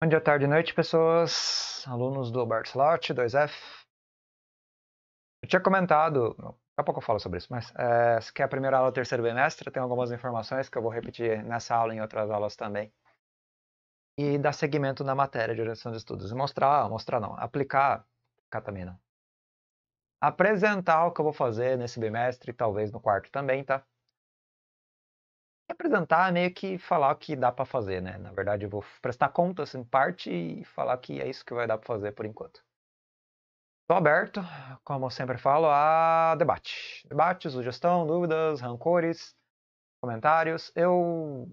Bom dia, tarde e noite, pessoas, alunos do Slot 2F. Eu tinha comentado, daqui a pouco eu falo sobre isso, mas é, que é a primeira aula do terceiro bimestre, tem algumas informações que eu vou repetir nessa aula e em outras aulas também. E dar seguimento na matéria de direção de estudos. Mostrar, mostrar não, aplicar, catamina. Apresentar o que eu vou fazer nesse bimestre, talvez no quarto também, tá? apresentar, é meio que falar o que dá para fazer, né? Na verdade, eu vou prestar contas em parte e falar que é isso que vai dar para fazer por enquanto. Estou aberto, como sempre falo, a debate. Debate, sugestão, dúvidas, rancores, comentários. Eu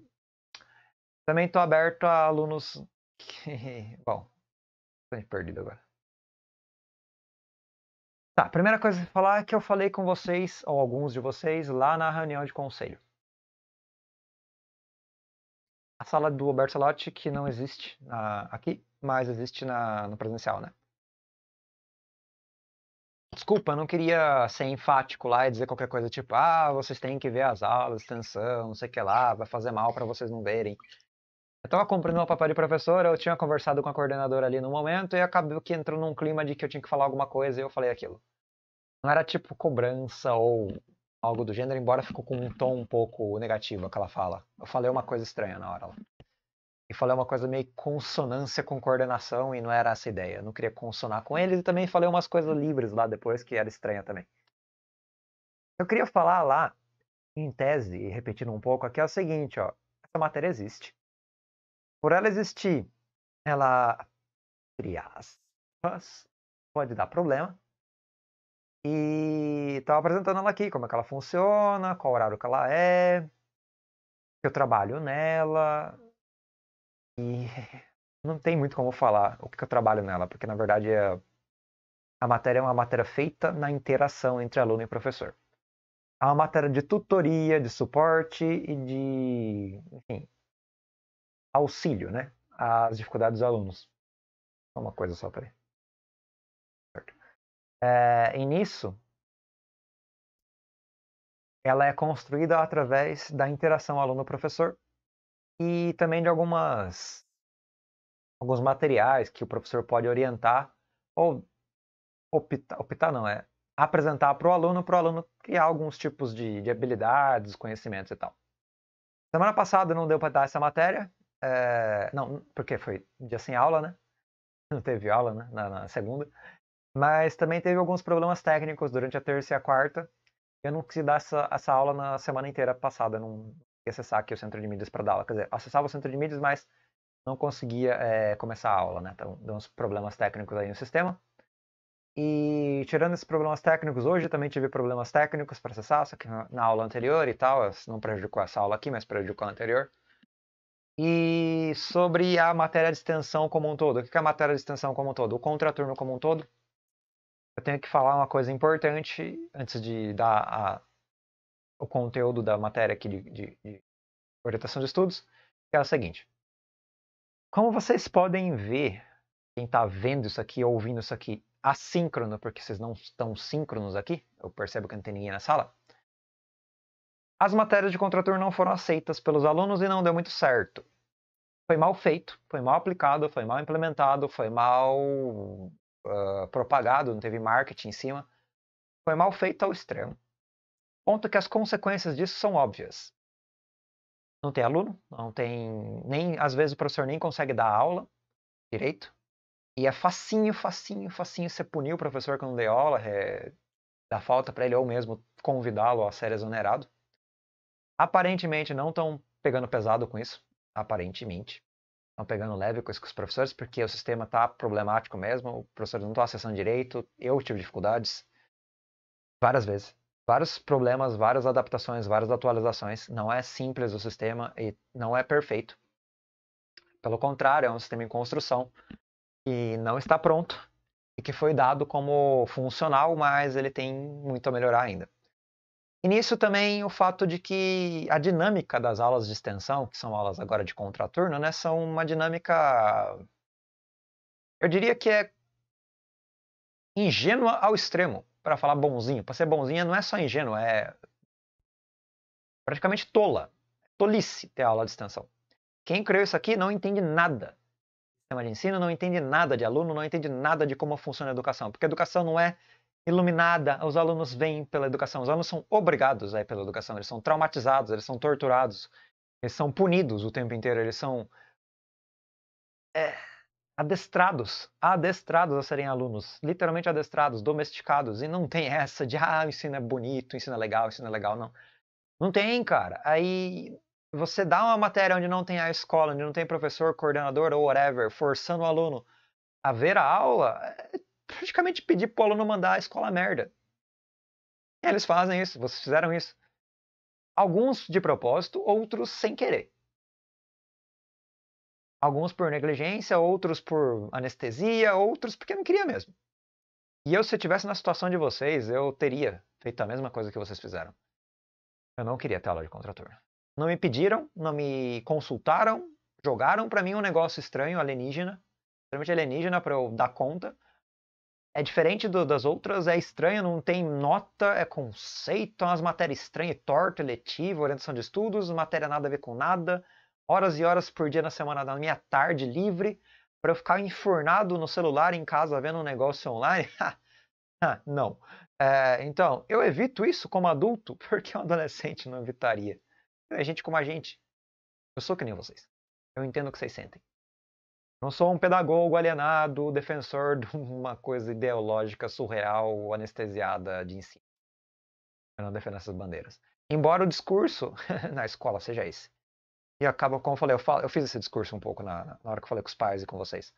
também estou aberto a alunos que... Bom, estou perdido agora. Tá, primeira coisa a falar é que eu falei com vocês, ou alguns de vocês, lá na reunião de conselho a sala do Alberto Salotti, que não existe na, aqui, mas existe na, no presencial, né? Desculpa, eu não queria ser enfático lá e dizer qualquer coisa tipo, ah, vocês têm que ver as aulas, extensão, não sei o que lá, vai fazer mal para vocês não verem. Eu tava cumprindo meu papel de professor, eu tinha conversado com a coordenadora ali no momento e acabou que entrou num clima de que eu tinha que falar alguma coisa e eu falei aquilo. Não era tipo cobrança ou algo do gênero, embora ficou com um tom um pouco negativo aquela fala. Eu falei uma coisa estranha na hora lá. E falei uma coisa meio consonância com coordenação e não era essa a ideia. Eu não queria consonar com eles e também falei umas coisas livres lá depois que era estranha também. Eu queria falar lá, em tese, repetindo um pouco aqui, é o seguinte, ó. Essa matéria existe. Por ela existir, ela, cria aspas, pode dar problema, e estava apresentando ela aqui, como é que ela funciona, qual horário que ela é, que eu trabalho nela. E não tem muito como falar o que eu trabalho nela, porque na verdade é... a matéria é uma matéria feita na interação entre aluno e professor. É uma matéria de tutoria, de suporte e de enfim, auxílio né, às dificuldades dos alunos. Uma coisa só, peraí. É, e nisso, ela é construída através da interação aluno-professor e também de algumas alguns materiais que o professor pode orientar ou optar, optar não é apresentar para o aluno para o aluno criar alguns tipos de, de, habilidades, conhecimentos e tal. Semana passada não deu para dar essa matéria, é, não porque foi dia sem aula, né? Não teve aula, né? Na, na segunda. Mas também teve alguns problemas técnicos durante a terça e a quarta. Eu não consegui dar essa, essa aula na semana inteira passada. Não ia acessar aqui o centro de mídias para dar aula. Quer dizer, acessava o centro de mídias, mas não conseguia é, começar a aula, né? Então, deu uns problemas técnicos aí no sistema. E tirando esses problemas técnicos, hoje também tive problemas técnicos para acessar, só que na aula anterior e tal, não prejudicou essa aula aqui, mas prejudicou a anterior. E sobre a matéria de extensão como um todo. O que é a matéria de extensão como um todo? O contraturno como um todo eu tenho que falar uma coisa importante antes de dar a, o conteúdo da matéria aqui de, de, de orientação de estudos, que é o seguinte. Como vocês podem ver, quem está vendo isso aqui, ouvindo isso aqui, assíncrono, porque vocês não estão síncronos aqui, eu percebo que não tem ninguém na sala, as matérias de contraturno não foram aceitas pelos alunos e não deu muito certo. Foi mal feito, foi mal aplicado, foi mal implementado, foi mal uh, propagado, não teve marketing em cima. Foi mal feito ao extremo. Ponto que as consequências disso são óbvias. Não tem aluno, não tem. nem Às vezes o professor nem consegue dar aula direito. E é facinho, facinho, facinho você punir o professor que não deu aula, é, dar falta para ele ou mesmo convidá-lo a ser exonerado. Aparentemente não estão pegando pesado com isso. Aparentemente estão pegando leve com os professores, porque o sistema está problemático mesmo, os professores não estão tá acessando direito, eu tive dificuldades várias vezes. Vários problemas, várias adaptações, várias atualizações. Não é simples o sistema e não é perfeito. Pelo contrário, é um sistema em construção e não está pronto e que foi dado como funcional, mas ele tem muito a melhorar ainda. E nisso também o fato de que a dinâmica das aulas de extensão, que são aulas agora de contraturno, né, são uma dinâmica. Eu diria que é ingênua ao extremo, para falar bonzinho. Para ser bonzinha não é só ingênua, é praticamente tola. Tolice ter aula de extensão. Quem criou isso aqui não entende nada sistema de ensino, não entende nada de aluno, não entende nada de como funciona a educação, porque a educação não é iluminada, os alunos vêm pela educação. Os alunos são obrigados a ir pela educação, eles são traumatizados, eles são torturados, eles são punidos o tempo inteiro, eles são é, adestrados, adestrados a serem alunos, literalmente adestrados, domesticados. E não tem essa de, ah, o ensino é bonito, o ensino é legal, o ensino é legal, não. Não tem, cara. Aí você dá uma matéria onde não tem a escola, onde não tem professor, coordenador ou whatever, forçando o aluno a ver a aula, é praticamente pedir pro aluno mandar a escola merda. E eles fazem isso, vocês fizeram isso. Alguns de propósito, outros sem querer. Alguns por negligência, outros por anestesia, outros porque não queria mesmo. E eu, se eu estivesse na situação de vocês, eu teria feito a mesma coisa que vocês fizeram. Eu não queria ter aula de contraturno. Não me pediram, não me consultaram, jogaram para mim um negócio estranho, alienígena, extremamente alienígena para eu dar conta é diferente do, das outras, é estranha, não tem nota, é conceito, é umas matérias estranhas, torta, letiva, orientação de estudos, matéria nada a ver com nada, horas e horas por dia na semana, na minha tarde livre, para eu ficar enfurnado no celular em casa vendo um negócio online? Ah, não. É, então, eu evito isso como adulto, porque um adolescente não evitaria. É gente como a gente. Eu sou que nem vocês. Eu entendo o que vocês sentem. Não sou um pedagogo alienado, defensor de uma coisa ideológica surreal, anestesiada de ensino. Eu não defendo essas bandeiras. Embora o discurso na escola seja esse. E acaba, como eu falei, eu, falo, eu fiz esse discurso um pouco na, na, hora que eu falei com os pais e com vocês.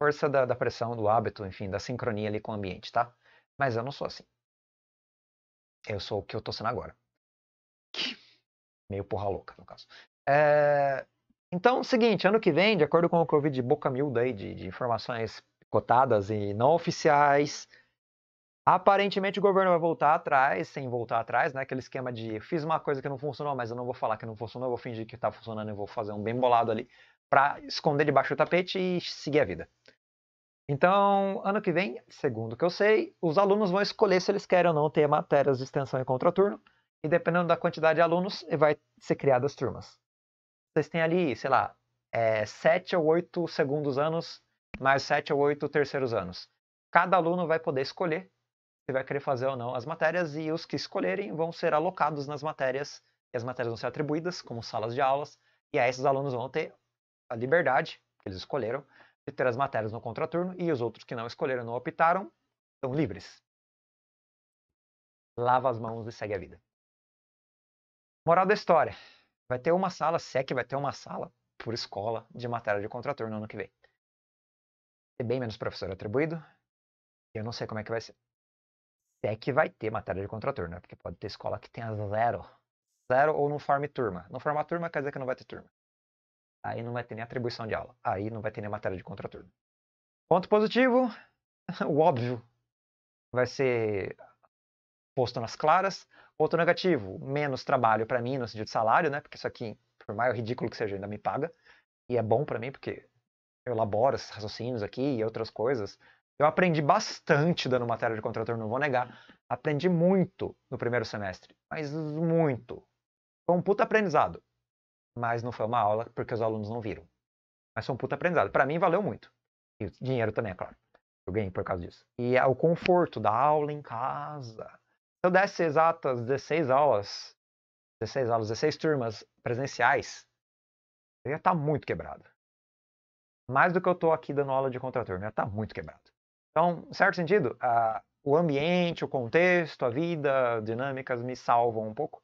Força da, da pressão, do hábito, enfim, da sincronia ali com o ambiente, tá? Mas eu não sou assim. Eu sou o que eu tô sendo agora. Meio porra louca, no caso. É, então, seguinte, ano que vem, de acordo com o que eu vi de boca miúda aí, de, de informações cotadas e não oficiais, aparentemente o governo vai voltar atrás, sem voltar atrás, né? Aquele esquema de fiz uma coisa que não funcionou, mas eu não vou falar que não funcionou, eu vou fingir que está funcionando e vou fazer um bem bolado ali para esconder debaixo do tapete e seguir a vida. Então, ano que vem, segundo o que eu sei, os alunos vão escolher se eles querem ou não ter matérias de extensão e contraturno, e dependendo da quantidade de alunos, vai ser criadas turmas vocês têm ali, sei lá, é, sete ou oito segundos anos, mais sete ou oito terceiros anos. Cada aluno vai poder escolher se vai querer fazer ou não as matérias, e os que escolherem vão ser alocados nas matérias, e as matérias vão ser atribuídas como salas de aulas, e aí esses alunos vão ter a liberdade, que eles escolheram, de ter as matérias no contraturno, e os outros que não escolheram, não optaram, estão livres. Lava as mãos e segue a vida. Moral da história. Vai ter uma sala, SEC é vai ter uma sala por escola de matéria de contrator no ano que vem. Tem é bem menos professor atribuído. Eu não sei como é que vai ser. SEC é vai ter matéria de contrator, né? Porque pode ter escola que tenha zero. Zero ou não forme turma. Não formar turma quer dizer que não vai ter turma. Aí não vai ter nem atribuição de aula. Aí não vai ter nem matéria de contraturno. Ponto positivo, o óbvio. Vai ser posto nas claras. outro negativo, menos trabalho para mim no sentido de salário, né? Porque isso aqui, por mais ridículo que seja, ainda me paga. E é bom para mim, porque eu elaboro esses raciocínios aqui e outras coisas. Eu aprendi bastante dando matéria de contrator, não vou negar. Aprendi muito no primeiro semestre, mas muito. Foi um puta aprendizado. Mas não foi uma aula porque os alunos não viram. Mas foi um puta aprendizado. Para mim valeu muito. E dinheiro também, é claro. Eu ganhei por causa disso. E é o conforto da aula em casa. Se eu desse exatas 16 aulas, 16 aulas, 16 turmas presenciais, eu ia estar tá muito quebrado. Mais do que eu estou aqui dando aula de contraturno, eu ia estar tá muito quebrado. Então, certo sentido, o ambiente, o contexto, a vida, dinâmicas me salvam um pouco.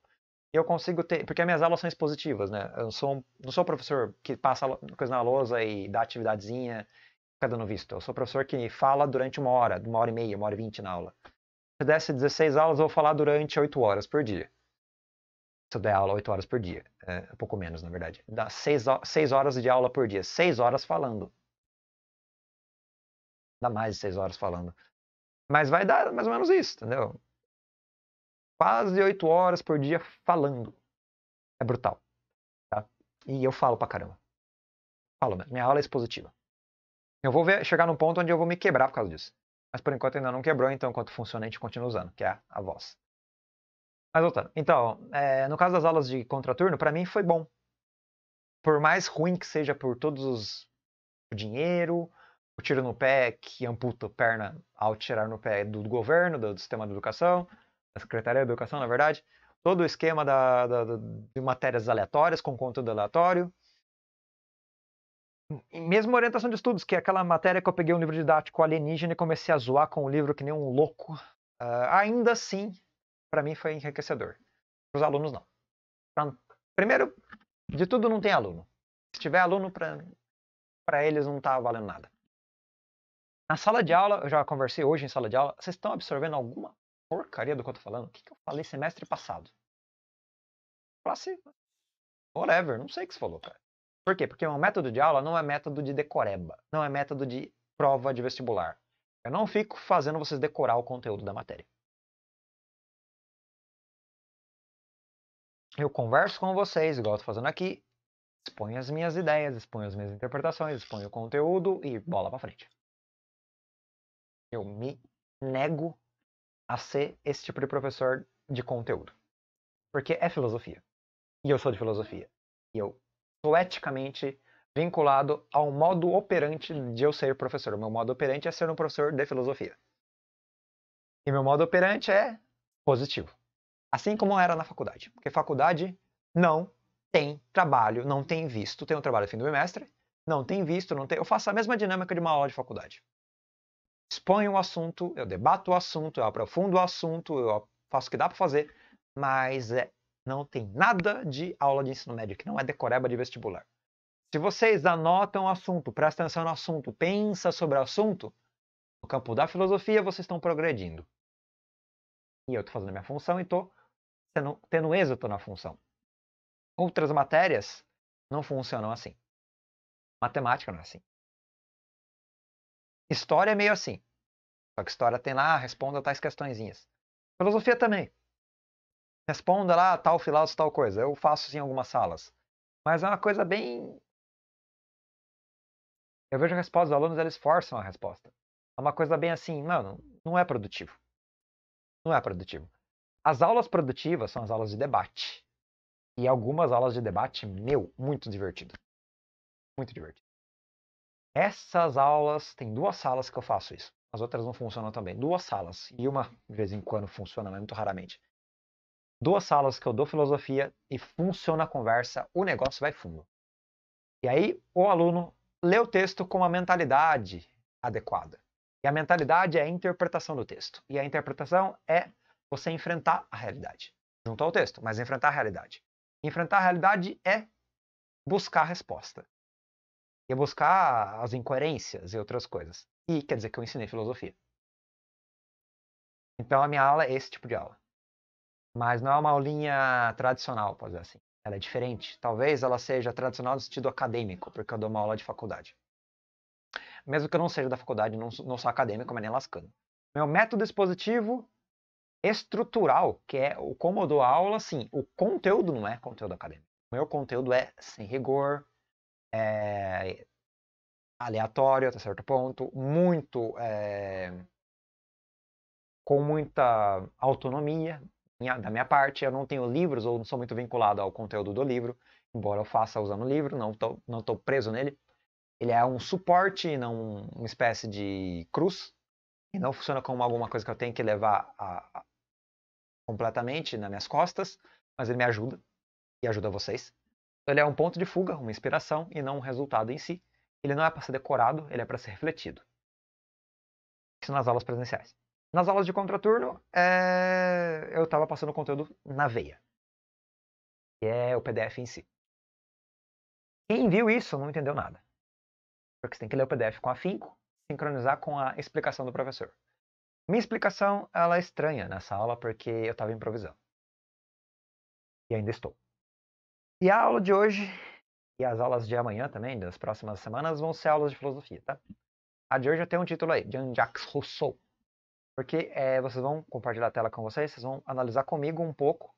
E eu consigo ter, porque minhas aulas são expositivas, né? Eu sou, não sou professor que passa coisa na lousa e dá atividadezinha, fica dando visto. Eu sou professor que fala durante uma hora, uma hora e meia, uma hora e vinte na aula eu desse 16 aulas, eu vou falar durante 8 horas por dia. Se eu der aula 8 horas por dia, é, um pouco menos, na verdade. Dá 6, 6 horas de aula por dia, 6 horas falando. Dá mais de 6 horas falando. Mas vai dar mais ou menos isso, entendeu? Quase 8 horas por dia falando. É brutal. Tá? E eu falo pra caramba. Falo mesmo. Minha aula é expositiva. Eu vou ver, chegar num ponto onde eu vou me quebrar por causa disso. Mas por enquanto ainda não quebrou, então enquanto funciona a gente continua usando, que é a voz. Mas voltando. Então, é, no caso das aulas de contraturno, para mim foi bom. Por mais ruim que seja por todos os. o dinheiro, o tiro no pé que amputa a perna ao tirar no pé do governo, do, sistema de educação, da Secretaria de Educação, na verdade. Todo o esquema da, da, da, de matérias aleatórias com conteúdo aleatório mesmo orientação de estudos, que é aquela matéria que eu peguei um livro didático alienígena e comecei a zoar com o livro que nem um louco. Uh, ainda assim, para mim foi enriquecedor. Para os alunos, não. Pra, então, primeiro, de tudo, não tem aluno. Se tiver aluno, para eles não tá valendo nada. Na sala de aula, eu já conversei hoje em sala de aula, vocês estão absorvendo alguma porcaria do que eu tô falando? O que, que eu falei semestre passado? Classe, whatever, não sei o que você falou, cara. Por quê? Porque o método de aula não é método de decoreba, não é método de prova de vestibular. Eu não fico fazendo vocês decorar o conteúdo da matéria. Eu converso com vocês, igual estou fazendo aqui, exponho as minhas ideias, exponho as minhas interpretações, exponho o conteúdo e bola para frente. Eu me nego a ser esse tipo de professor de conteúdo. Porque é filosofia. E eu sou de filosofia. E eu poeticamente vinculado ao modo operante de eu ser professor. Meu modo operante é ser um professor de filosofia. E meu modo operante é positivo. Assim como era na faculdade. Porque faculdade não tem trabalho, não tem visto. Tem um trabalho no fim do bimestre, não tem visto, não tem. Eu faço a mesma dinâmica de uma aula de faculdade. Exponho o assunto, eu debato o assunto, eu aprofundo o assunto, eu faço o que dá para fazer, mas é não tem nada de aula de ensino médio, que não é decoreba de vestibular. Se vocês anotam o assunto, prestam atenção no assunto, pensa sobre o assunto, no campo da filosofia vocês estão progredindo. E eu estou fazendo a minha função e estou tendo, tendo êxito na função. Outras matérias não funcionam assim. Matemática não é assim. História é meio assim. Só que história tem lá, responda tais questõezinhas. Filosofia também responda lá tal filósofo, tal coisa. Eu faço isso em algumas salas. Mas é uma coisa bem. Eu vejo a resposta dos alunos, eles forçam a resposta. É uma coisa bem assim, mano, não é produtivo. Não é produtivo. As aulas produtivas são as aulas de debate. E algumas aulas de debate, meu, muito divertido. Muito divertido. Essas aulas, tem duas salas que eu faço isso. As outras não funcionam também. Duas salas. E uma, de vez em quando, funciona, mas muito raramente duas salas que eu dou filosofia e funciona a conversa, o negócio vai fundo. E aí o aluno lê o texto com a mentalidade adequada. E a mentalidade é a interpretação do texto. E a interpretação é você enfrentar a realidade. Junto ao texto, mas enfrentar a realidade. Enfrentar a realidade é buscar a resposta. E é buscar as incoerências e outras coisas. E quer dizer que eu ensinei filosofia. Então a minha aula é esse tipo de aula mas não é uma aulinha tradicional, pode dizer assim. Ela é diferente. Talvez ela seja tradicional no sentido acadêmico, porque eu dou uma aula de faculdade. Mesmo que eu não seja da faculdade, não, não sou acadêmico, mas nem lascando. Meu método expositivo estrutural, que é o como eu dou a aula, sim. o conteúdo não é conteúdo acadêmico. Meu conteúdo é sem rigor, é aleatório até certo ponto, muito é, com muita autonomia, minha, da minha parte, eu não tenho livros ou não sou muito vinculado ao conteúdo do livro, embora eu faça usando o livro, não estou não tô preso nele. Ele é um suporte, não uma espécie de cruz, e não funciona como alguma coisa que eu tenho que levar a, a, completamente nas minhas costas, mas ele me ajuda e ajuda vocês. Então, ele é um ponto de fuga, uma inspiração e não um resultado em si. Ele não é para ser decorado, ele é para ser refletido. Isso nas aulas presenciais. Nas aulas de contraturno, é... eu estava passando o conteúdo na veia. Que é o PDF em si. Quem viu isso não entendeu nada. Porque você tem que ler o PDF com afinco, sincronizar com a explicação do professor. Minha explicação ela é estranha nessa aula porque eu estava improvisando. E ainda estou. E a aula de hoje e as aulas de amanhã também, das próximas semanas, vão ser aulas de filosofia, tá? A de hoje já tem um título aí, Jean-Jacques Rousseau porque é, vocês vão compartilhar a tela com vocês, vocês vão analisar comigo um pouco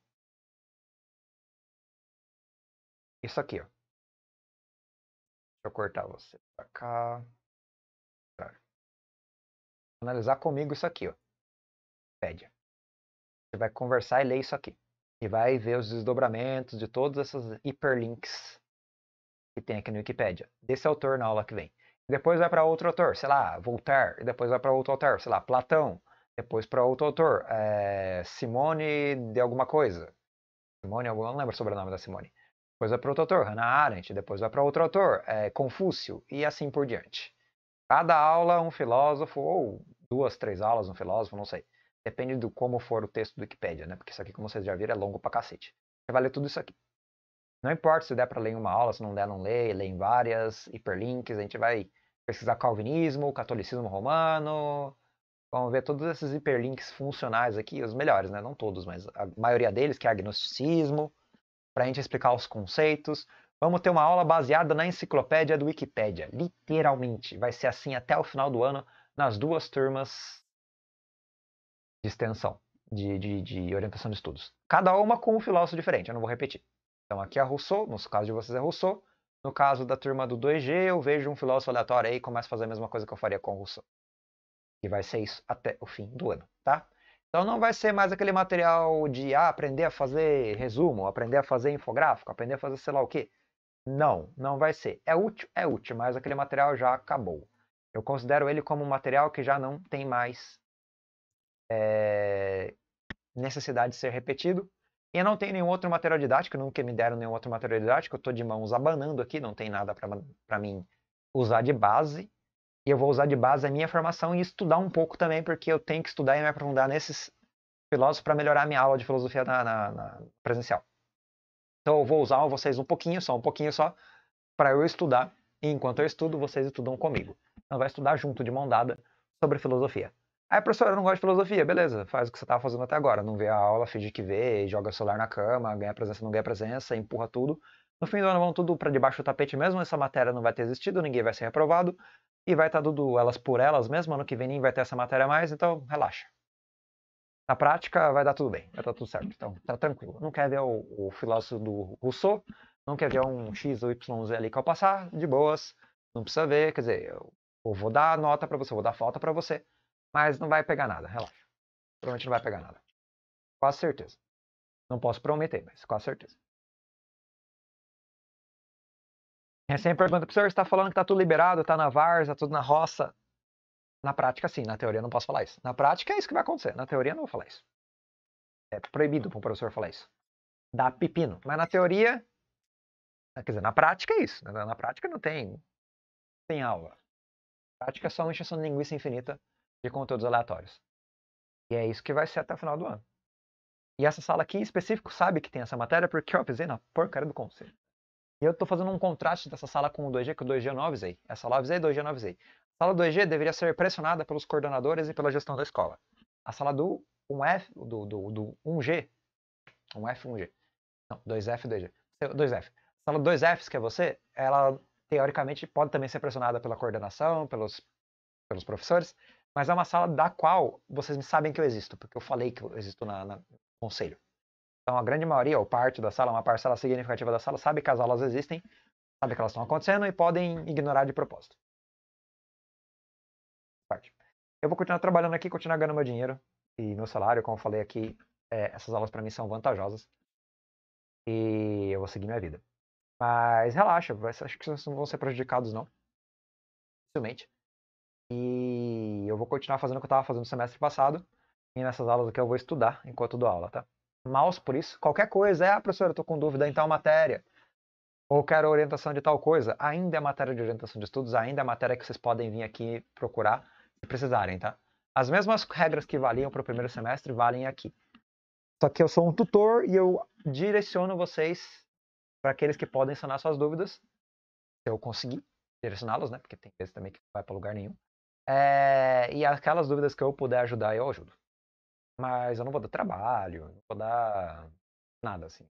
isso aqui. Ó. Deixa eu cortar você para cá. Tá. Analisar comigo isso aqui, ó. Você vai conversar e ler isso aqui. E vai ver os desdobramentos de todas essas hiperlinks que tem aqui no Wikipedia. Desse autor na aula que vem depois vai para outro autor, sei lá, Voltaire, depois vai para outro autor, sei lá, Platão, depois para outro autor, é, Simone de alguma coisa. Simone, eu não lembro sobre o sobrenome da Simone. Depois vai para outro autor, Hannah Arendt, depois vai para outro autor, é, Confúcio, e assim por diante. Cada aula um filósofo, ou duas, três aulas um filósofo, não sei. Depende do como for o texto do Wikipedia, né? Porque isso aqui, como vocês já viram, é longo pra cacete. Você vai ler tudo isso aqui. Não importa se der para ler uma aula, se não der, não lê, lê em várias, hiperlinks, a gente vai pesquisar calvinismo, catolicismo romano, vamos ver todos esses hiperlinks funcionais aqui, os melhores, né? Não todos, mas a maioria deles, que é agnosticismo, para a gente explicar os conceitos. Vamos ter uma aula baseada na enciclopédia do Wikipédia, literalmente. Vai ser assim até o final do ano, nas duas turmas de extensão, de, de, de orientação de estudos. Cada uma com um filósofo diferente, eu não vou repetir. Então aqui é Rousseau, no caso de vocês é Rousseau. No caso da turma do 2G, eu vejo um filósofo aleatório aí e começo a fazer a mesma coisa que eu faria com Rousseau. E vai ser isso até o fim do ano, tá? Então não vai ser mais aquele material de ah, aprender a fazer resumo, aprender a fazer infográfico, aprender a fazer sei lá o quê. Não, não vai ser. É útil, é útil, mas aquele material já acabou. Eu considero ele como um material que já não tem mais é, necessidade de ser repetido. Eu não tenho nenhum outro material didático, nunca me deram nenhum outro material didático, eu estou de mãos abanando aqui, não tem nada para mim usar de base. E eu vou usar de base a minha formação e estudar um pouco também, porque eu tenho que estudar e me aprofundar nesses filósofos para melhorar a minha aula de filosofia na, na, na presencial. Então eu vou usar vocês um pouquinho só, um pouquinho só, para eu estudar. E enquanto eu estudo, vocês estudam comigo. Então vai estudar junto, de mão dada, sobre filosofia. Aí, professora, eu não gosto de filosofia. Beleza, faz o que você estava fazendo até agora. Não vê a aula, finge que vê, joga celular na cama, ganha presença, não ganha presença, empurra tudo. No fim do ano vão tudo para debaixo do tapete mesmo, essa matéria não vai ter existido, ninguém vai ser reprovado. E vai estar tá tudo elas por elas mesmo, ano que vem nem vai ter essa matéria mais, então relaxa. Na prática vai dar tudo bem, vai dar tudo certo. Então, tá tranquilo. Não quer ver o, o filósofo do Rousseau, não quer ver um X ou YZ ali que eu passar, de boas, não precisa ver, quer dizer, eu, eu vou dar nota para você, eu vou dar falta para você mas não vai pegar nada, relaxa. Provavelmente não vai pegar nada. Quase certeza. Não posso prometer, mas quase certeza. É Recém pergunta, professor, está falando que está tudo liberado, está na varza, tá tudo na roça. Na prática, sim. Na teoria, não posso falar isso. Na prática, é isso que vai acontecer. Na teoria, não vou falar isso. É proibido para um professor falar isso. Dá pepino. Mas na teoria, é, quer dizer, na prática é isso. Né? Na prática não tem, tem aula. Na prática é só uma injeção de linguiça infinita de conteúdos aleatórios. E é isso que vai ser até o final do ano. E essa sala aqui, em específico, sabe que tem essa matéria porque eu avisei na porcaria do conselho. E eu estou fazendo um contraste dessa sala com o 2G, que o 2G eu não avisei. Essa lá avisei, 2G eu não avisei. A sala 2G deveria ser pressionada pelos coordenadores e pela gestão da escola. A sala do 1F, do, do, do 1G, 1F, 1G, não, 2F, 2G, 2F. A sala 2 f que é você, ela teoricamente pode também ser pressionada pela coordenação, pelos, pelos professores, mas é uma sala da qual vocês sabem que eu existo, porque eu falei que eu existo na, na conselho. Então a grande maioria, ou parte da sala, uma parcela significativa da sala, sabe que as aulas existem, sabe que elas estão acontecendo e podem ignorar de propósito. Parte. Eu vou continuar trabalhando aqui, continuar ganhando meu dinheiro e meu salário, como eu falei aqui, é, essas aulas para mim são vantajosas. E eu vou seguir minha vida. Mas relaxa, acho que vocês não vão ser prejudicados não. Dificilmente. E eu vou continuar fazendo o que eu estava fazendo no semestre passado. E nessas aulas aqui eu vou estudar enquanto dou aula, tá? Maus por isso. Qualquer coisa, é, ah, professora, eu tô com dúvida em tal matéria. Ou quero orientação de tal coisa. Ainda é matéria de orientação de estudos, ainda é matéria que vocês podem vir aqui procurar se precisarem, tá? As mesmas regras que valiam para o primeiro semestre valem aqui. Só que eu sou um tutor e eu direciono vocês para aqueles que podem sanar suas dúvidas, se eu conseguir direcioná-los, né? Porque tem vezes também que não vai para lugar nenhum. É, e aquelas dúvidas que eu puder ajudar, eu ajudo. Mas eu não vou dar trabalho, não vou dar nada assim.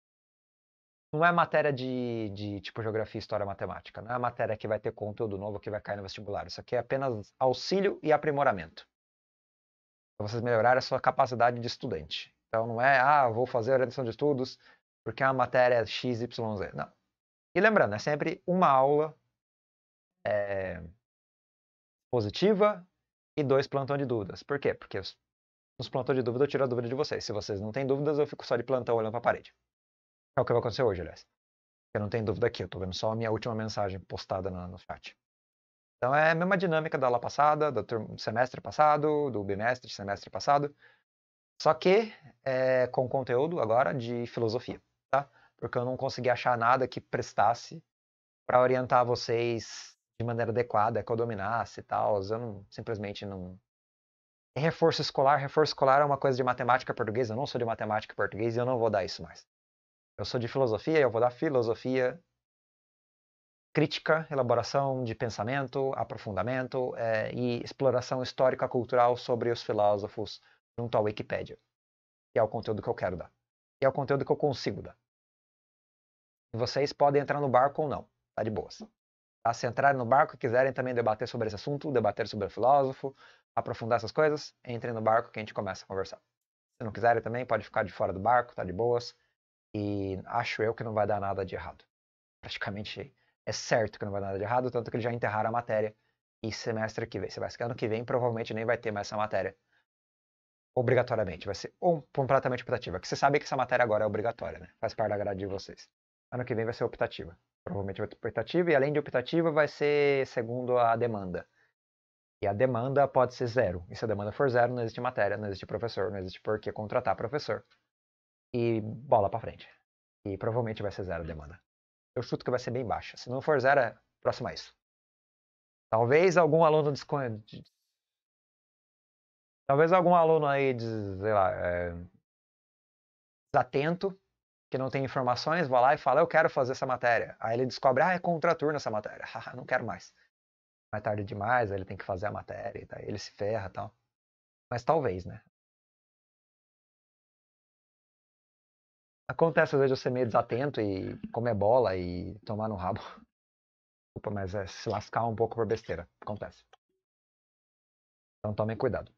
Não é matéria de, de tipo geografia, história, matemática. Não é matéria que vai ter conteúdo novo que vai cair no vestibular. Isso aqui é apenas auxílio e aprimoramento. Para vocês melhorarem a sua capacidade de estudante. Então não é, ah, vou fazer orientação de estudos porque é uma matéria XYZ. Não. E lembrando, é sempre uma aula. É positiva e dois plantão de dúvidas. Por quê? Porque nos plantões de dúvida eu tiro a dúvida de vocês. Se vocês não têm dúvidas, eu fico só de plantão olhando para a parede. É o que vai acontecer hoje, aliás. Eu não tenho dúvida aqui, eu estou vendo só a minha última mensagem postada no, no chat. Então é a mesma dinâmica da aula passada, do semestre passado, do bimestre, semestre passado, só que é, com conteúdo agora de filosofia, tá? Porque eu não consegui achar nada que prestasse para orientar vocês de maneira adequada, que é eu dominasse e tal. Eu não, simplesmente não. reforço escolar, reforço escolar é uma coisa de matemática portuguesa. Eu não sou de matemática portuguesa e eu não vou dar isso mais. Eu sou de filosofia, eu vou dar filosofia crítica, elaboração de pensamento, aprofundamento é, e exploração histórica cultural sobre os filósofos junto à Wikipédia. e é o conteúdo que eu quero dar. E é o conteúdo que eu consigo dar. vocês podem entrar no barco ou não, tá de boas. Tá? Se entrarem no barco e quiserem também debater sobre esse assunto, debater sobre o filósofo, aprofundar essas coisas, entrem no barco que a gente começa a conversar. Se não quiserem também, pode ficar de fora do barco, tá de boas. E acho eu que não vai dar nada de errado. Praticamente é certo que não vai dar nada de errado, tanto que eles já enterraram a matéria. E semestre que vem, semestre ano que vem, provavelmente nem vai ter mais essa matéria. Obrigatoriamente, vai ser um, completamente optativa. Que você sabe que essa matéria agora é obrigatória, né? Faz parte da grade de vocês. Ano que vem vai ser optativa provavelmente vai ter optativa, e além de optativa vai ser segundo a demanda. E a demanda pode ser zero. E se a demanda for zero, não existe matéria, não existe professor, não existe por que contratar professor. E bola para frente. E provavelmente vai ser zero a demanda. Eu chuto que vai ser bem baixa. Se não for zero, é próximo a isso. Talvez algum aluno Talvez algum aluno aí, de, sei lá, é... desatento que não tem informações, vai lá e fala, eu quero fazer essa matéria. Aí ele descobre, ah, é contraturno essa matéria, não quero mais. Mas é tarde demais, aí ele tem que fazer a matéria, tá? ele se ferra tal. Mas talvez, né? Acontece às vezes eu ser meio desatento e comer bola e tomar no rabo. Desculpa, mas é se lascar um pouco por besteira. Acontece. Então tomem cuidado.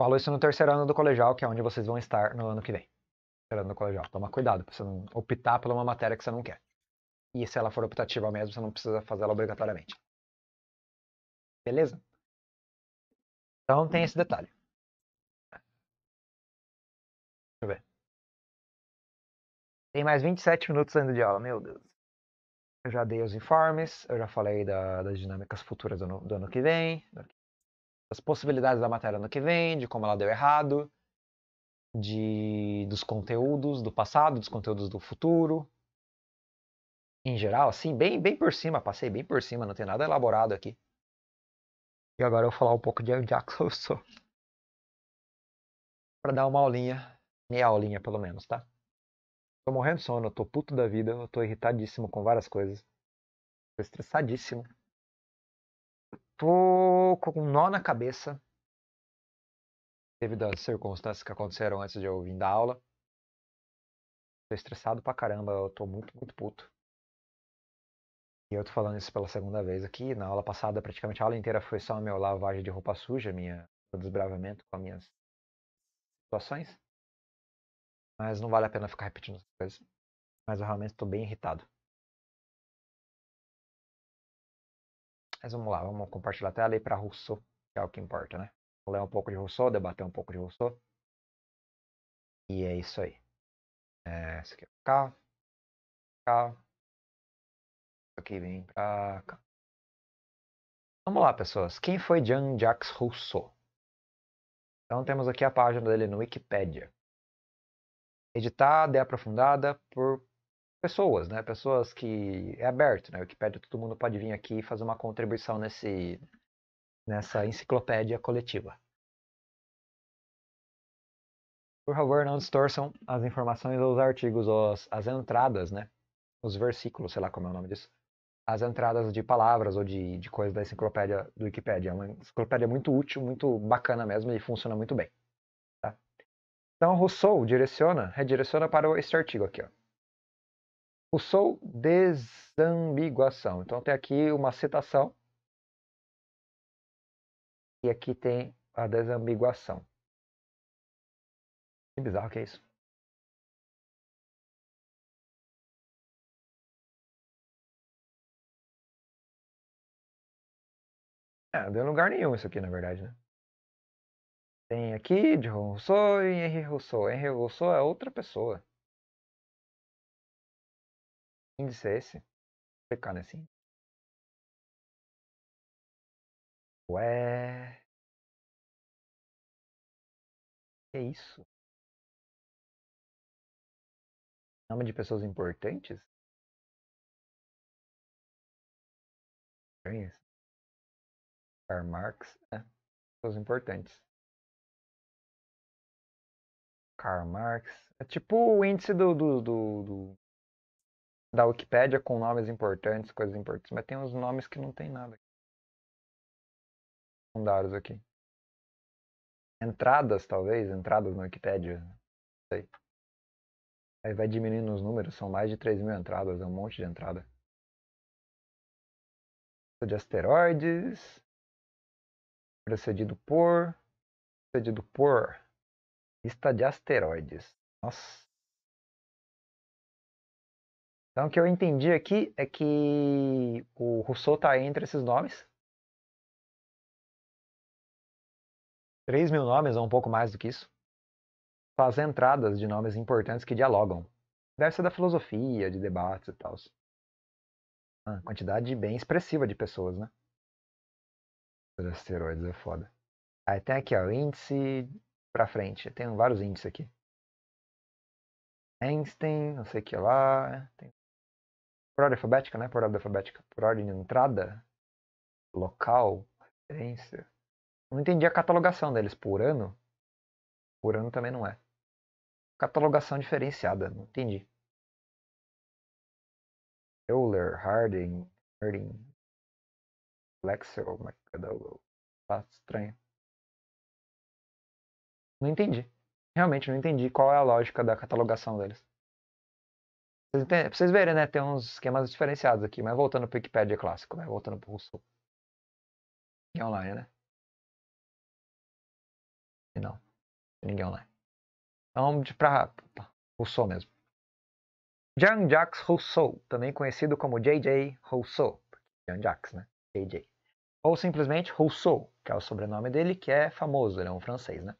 Falo isso no terceiro ano do colegial, que é onde vocês vão estar no ano que vem. Terceiro ano do colegial. Toma cuidado pra você não optar por uma matéria que você não quer. E se ela for optativa mesmo, você não precisa fazê-la obrigatoriamente. Beleza? Então tem esse detalhe. Deixa eu ver. Tem mais 27 minutos ainda de aula, meu Deus. Eu já dei os informes, eu já falei da, das dinâmicas futuras do ano, do ano que vem, do ano que as possibilidades da matéria no que vem, de como ela deu errado, de dos conteúdos do passado, dos conteúdos do futuro. Em geral, assim, bem, bem por cima, passei bem por cima, não tem nada elaborado aqui. E agora eu vou falar um pouco de Jackson eu Pra dar uma aulinha, meia aulinha pelo menos, tá? Tô morrendo de sono, tô puto da vida, eu tô irritadíssimo com várias coisas. Tô estressadíssimo tô com um nó na cabeça devido às circunstâncias que aconteceram antes de eu vir da aula. Tô estressado pra caramba, eu tô muito, muito puto. E eu tô falando isso pela segunda vez aqui. Na aula passada, praticamente a aula inteira foi só a minha lavagem de roupa suja, minha desbravamento com as minhas situações. Mas não vale a pena ficar repetindo essas coisas. Mas eu realmente tô bem irritado. Mas vamos lá, vamos compartilhar a tela e para Rousseau, que é o que importa, né? Vou ler um pouco de Rousseau, debater um pouco de Rousseau. E é isso aí. É, esse aqui é cá K. cá. Isso aqui vem pra cá. Vamos lá, pessoas. Quem foi Jean-Jacques Rousseau? Então temos aqui a página dele no Wikipedia. Editada e aprofundada por pessoas, né? Pessoas que é aberto, né? Wikipédia, todo mundo pode vir aqui e fazer uma contribuição nesse nessa enciclopédia coletiva. Por favor, não distorçam as informações ou os artigos, os, as entradas, né? Os versículos, sei lá como é o nome disso. As entradas de palavras ou de, de coisas da enciclopédia do Wikipedia. É uma enciclopédia muito útil, muito bacana mesmo e funciona muito bem. Tá? Então, Rousseau direciona, redireciona para este artigo aqui, ó o sol desambiguação. Então tem aqui uma citação e aqui tem a desambiguação. Que bizarro que é isso. É, não deu lugar nenhum isso aqui, na verdade, né? Tem aqui de Rousseau e Henri Rousseau. Henri Rousseau é outra pessoa dissesse, pecando assim. Ué. Que isso? Nome de pessoas importantes? Estranho Karl Marx, é. Pessoas importantes. Karl Marx. É tipo o índice do, do, do, do da Wikipédia com nomes importantes, coisas importantes, mas tem uns nomes que não tem nada. Secundários aqui. Entradas, talvez, entradas na Wikipédia. Não sei. Aí vai diminuindo os números, são mais de 3 mil entradas, é um monte de entrada. De asteroides. Precedido por. Precedido por. Lista de asteroides. Nossa. Então, o que eu entendi aqui é que o Rousseau está entre esses nomes. 3 mil nomes, ou um pouco mais do que isso, faz entradas de nomes importantes que dialogam. Deve ser da filosofia, de debates e tal. Ah, quantidade bem expressiva de pessoas, né? Os asteroides é foda. Aí tem aqui, ó, índice pra frente. Tem vários índices aqui. Einstein, não sei o que lá. Tem por ordem alfabética, né? Por ordem alfabética. Por ordem de entrada, local, referência. Não entendi a catalogação deles por ano. Por ano também não é. Catalogação diferenciada, não entendi. Euler, Harding, Harding, Lexel, McDowell. É tá estranho. Não entendi. Realmente não entendi qual é a lógica da catalogação deles. Pra vocês verem, né? Tem uns esquemas diferenciados aqui, mas voltando pro Wikipedia clássico, né? Voltando pro Rousseau. Ninguém online, né? Não. Ninguém online. Então vamos pra Rousseau mesmo. Jean-Jacques Rousseau, também conhecido como J.J. Rousseau. Jean-Jacques, né? J.J. Ou simplesmente Rousseau, que é o sobrenome dele, que é famoso, ele é um francês, né?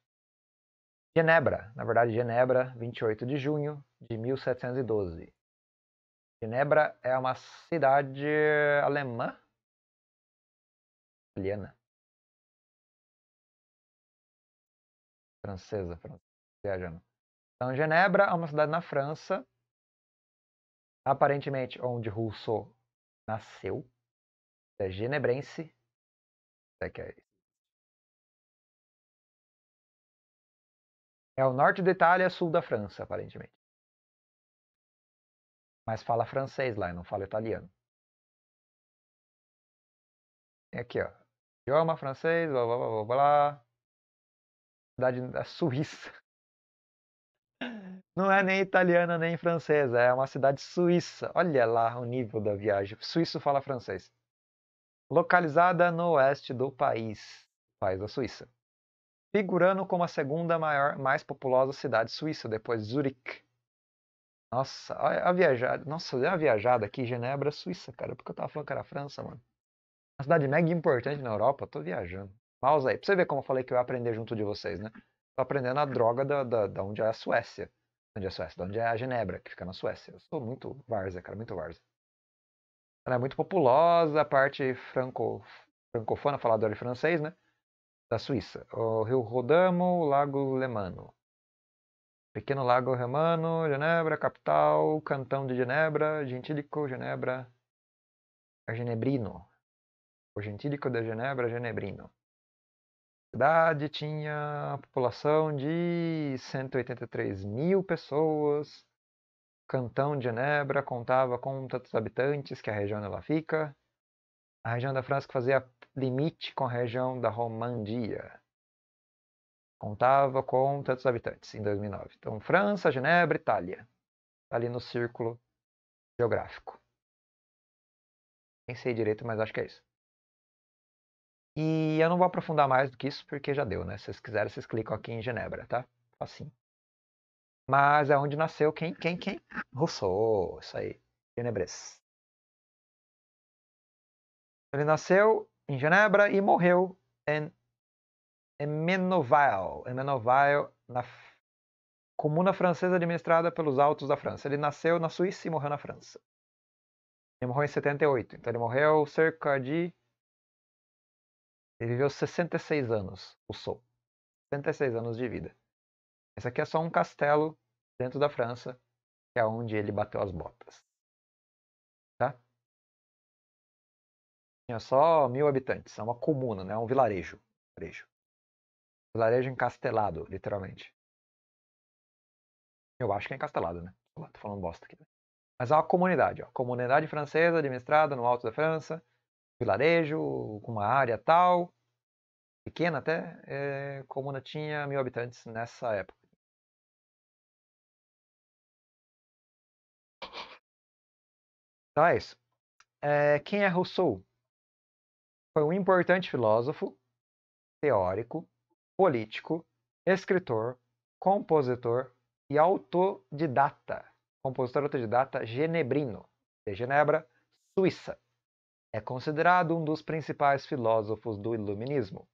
Genebra, na verdade, Genebra, 28 de junho de 1712. Genebra é uma cidade alemã. Italiana. Francesa, francesa, viajando. Então, Genebra é uma cidade na França, aparentemente onde Rousseau nasceu. É genebrense. É, que é, é o norte da Itália, sul da França, aparentemente mas fala francês lá, não fala italiano. É aqui, ó. Idioma francês, blá blá blá blá. Cidade da Suíça. Não é nem italiana nem francesa, é uma cidade suíça. Olha lá o nível da viagem. Suíço fala francês. Localizada no oeste do país, país da Suíça. Figurando como a segunda maior, mais populosa cidade suíça, depois Zurique. Nossa, a, a viajada. Nossa, deu uma viajada aqui, Genebra, Suíça, cara. Porque eu tava falando que era França, mano. Uma cidade mega importante na Europa, tô viajando. Pausa aí, pra você ver como eu falei que eu ia aprender junto de vocês, né? Tô aprendendo a droga da, da, da onde é a Suécia. Onde é a Suécia? Da onde é a Genebra, que fica na Suécia. Eu sou muito Várzea, cara, muito Várzea. Ela é muito populosa, a parte franco, francofona, faladora de francês, né? Da Suíça. O Rio Rodamo, o Lago Lemano. Pequeno Lago Romano, Genebra, capital, Cantão de Genebra, Gentílico, Genebra, Genebrino. O Gentílico de Genebra, Genebrino. A cidade tinha população de 183 mil pessoas. Cantão de Genebra contava com tantos habitantes que a região ela fica. A região da França que fazia limite com a região da Romandia contava com tantos habitantes em 2009. Então, França, Genebra, Itália. Está ali no círculo geográfico. Nem sei direito, mas acho que é isso. E eu não vou aprofundar mais do que isso, porque já deu, né? Se vocês quiserem, vocês clicam aqui em Genebra, tá? Assim. Mas é onde nasceu quem? Quem? Quem? Rousseau, isso aí. Genebres. Ele nasceu em Genebra e morreu em Emmenovale, é Emmenovale é na comuna francesa administrada pelos Altos da França. Ele nasceu na Suíça e morreu na França. Ele morreu em 78, então ele morreu cerca de. Ele viveu 66 anos, o Sol. 66 anos de vida. Esse aqui é só um castelo dentro da França, que é onde ele bateu as botas. Tá? Tinha só mil habitantes, é uma comuna, né? um vilarejo. vilarejo. Vilarejo encastelado, literalmente. Eu acho que é encastelado, né? Tô falando bosta aqui. Né? Mas é uma comunidade, ó. Comunidade francesa administrada no alto da França, vilarejo, com uma área tal, pequena até, é, eh, comuna tinha mil habitantes nessa época. Então é isso. É, quem é Rousseau? Foi um importante filósofo, teórico, político, escritor, compositor e autodidata. Compositor autodidata genebrino, de Genebra, Suíça. É considerado um dos principais filósofos do Iluminismo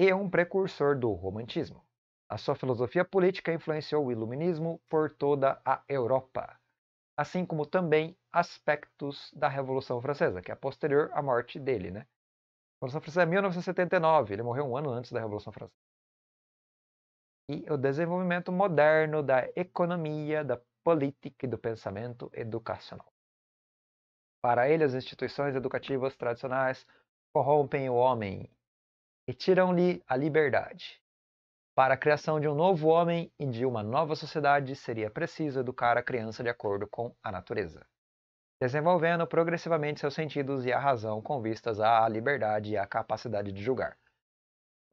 e um precursor do Romantismo. A sua filosofia política influenciou o Iluminismo por toda a Europa, assim como também aspectos da Revolução Francesa, que é posterior à morte dele, né? Revolução Francesa é 1979, ele morreu um ano antes da Revolução Francesa. E o desenvolvimento moderno da economia, da política e do pensamento educacional. Para ele, as instituições educativas tradicionais corrompem o homem e tiram-lhe a liberdade. Para a criação de um novo homem e de uma nova sociedade, seria preciso educar a criança de acordo com a natureza desenvolvendo progressivamente seus sentidos e a razão com vistas à liberdade e à capacidade de julgar.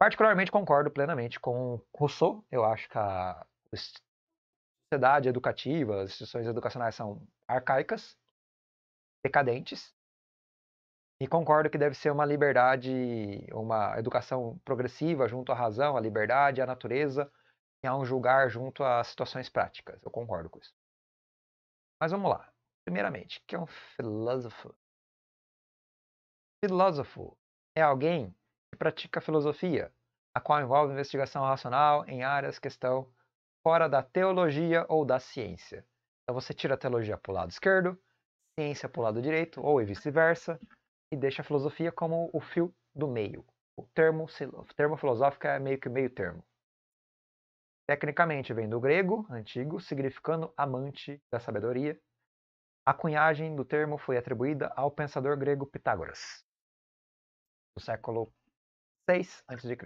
Particularmente concordo plenamente com Rousseau, eu acho que a sociedade educativa, as instituições educacionais são arcaicas, decadentes, e concordo que deve ser uma liberdade, uma educação progressiva junto à razão, à liberdade, à natureza e a um julgar junto às situações práticas. Eu concordo com isso. Mas vamos lá. Primeiramente, o que é um filósofo? Filósofo é alguém que pratica filosofia, a qual envolve investigação racional em áreas que estão fora da teologia ou da ciência. Então você tira a teologia para o lado esquerdo, ciência para o lado direito, ou vice-versa, e deixa a filosofia como o fio do meio. O termo, o termo filosófico é meio que meio termo. Tecnicamente vem do grego antigo, significando amante da sabedoria, a cunhagem do termo foi atribuída ao pensador grego Pitágoras, do século 6 a.C.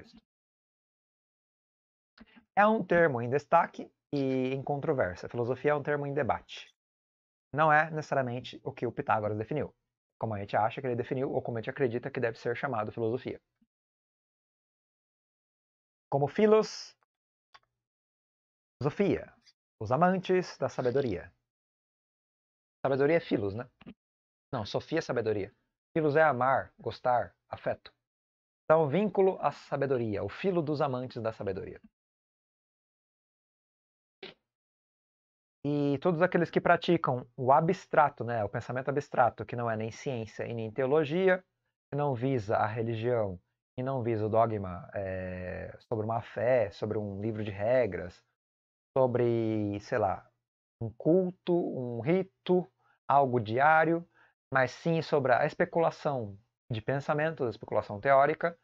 É um termo em destaque e em controvérsia. filosofia é um termo em debate. Não é necessariamente o que o Pitágoras definiu, como a gente acha que ele definiu ou como a gente acredita que deve ser chamado filosofia. Como filos, Sofia, os amantes da sabedoria. Sabedoria é filos, né? Não, Sofia é sabedoria. Filos é amar, gostar, afeto. Então, vínculo à sabedoria, o filo dos amantes da sabedoria. E todos aqueles que praticam o abstrato, né, o pensamento abstrato, que não é nem ciência e nem teologia, que não visa a religião e não visa o dogma é, sobre uma fé, sobre um livro de regras, sobre, sei lá, um culto, um rito, algo diário, mas sim sobre a especulação de pensamento, a especulação teórica,